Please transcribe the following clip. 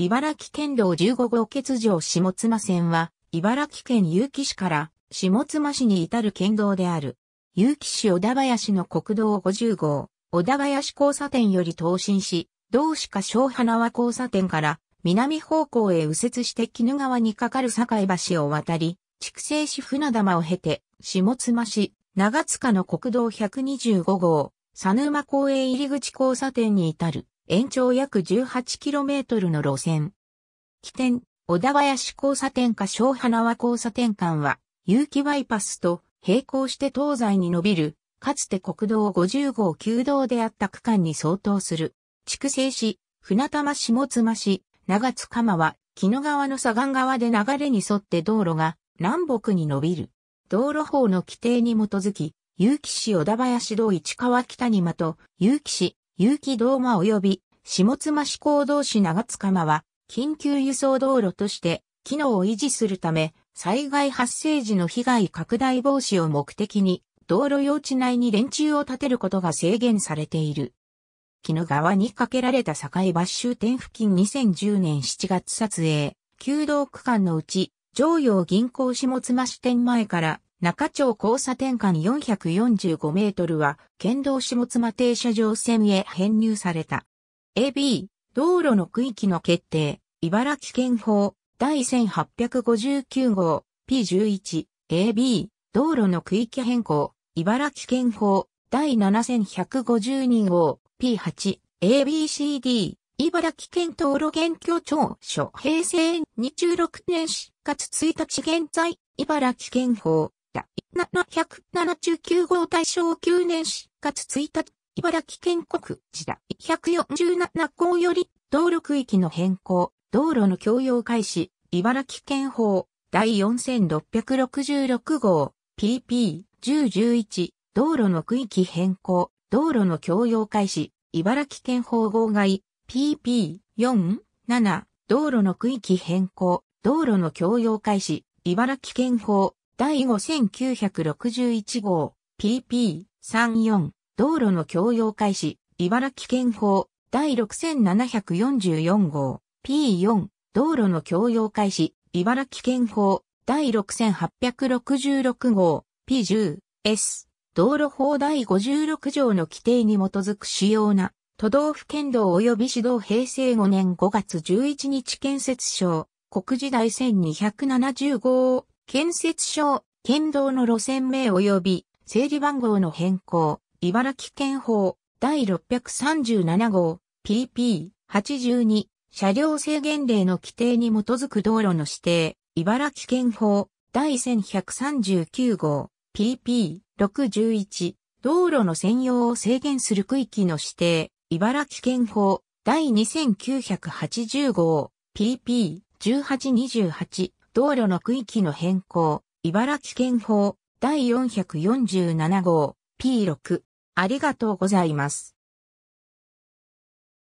茨城県道15号欠場下妻線は、茨城県結城市から下妻市に至る県道である。結城市小田林の国道50号、小田林交差点より東進し、同市下小花輪交差点から南方向へ右折して絹川に架かる境橋を渡り、筑西市船玉を経て、下妻市、長塚の国道125号、佐沼公園入口交差点に至る。延長約 18km の路線。起点、小田林交差点か小花輪交差点間は、有機バイパスと並行して東西に伸びる、かつて国道50号旧道であった区間に相当する。筑西市、船玉市下妻市、長津釜は、木野川の左岸側で流れに沿って道路が南北に伸びる。道路法の規定に基づき、有機市小田林道市川北にまと、有機市有機道間及び下妻市行同士長塚間は緊急輸送道路として機能を維持するため災害発生時の被害拡大防止を目的に道路用地内に電柱を建てることが制限されている。木の川に架けられた境抜終点付近2010年7月撮影、旧道区間のうち、常陽銀行下妻支店前から中町交差点間445メートルは、県道下妻停車場線へ編入された。AB、道路の区域の決定、茨城県法、第1859号、P11、AB、道路の区域変更、茨城県法、第7152号、P8、ABCD、茨城県道路現況庁所平成26年4月1日現在、茨城県法、た。779号大正9年4月1日、茨城県国時だ。147号より、道路区域の変更、道路の共用開始、茨城県法、第4666号、PP1011、道路の区域変更、道路の共用開始、茨城県法号外、PP47、道路の区域変更、道路の共用開始、茨城県法、第5961号 PP34 道路の共用開始茨城県法第6744号 P4 道路の共用開始茨城県法第6866号 P10S 道路法第56条の規定に基づく主要な都道府県道及び指導平成5年5月11日建設省国時代1275建設省、県道の路線名及び整理番号の変更、茨城県法第637号 PP82 車両制限令の規定に基づく道路の指定、茨城県法第1139号 PP61 道路の専用を制限する区域の指定、茨城県法第2980号 PP1828 道路の区域の変更、茨城県法第447号 P6。ありがとうございます。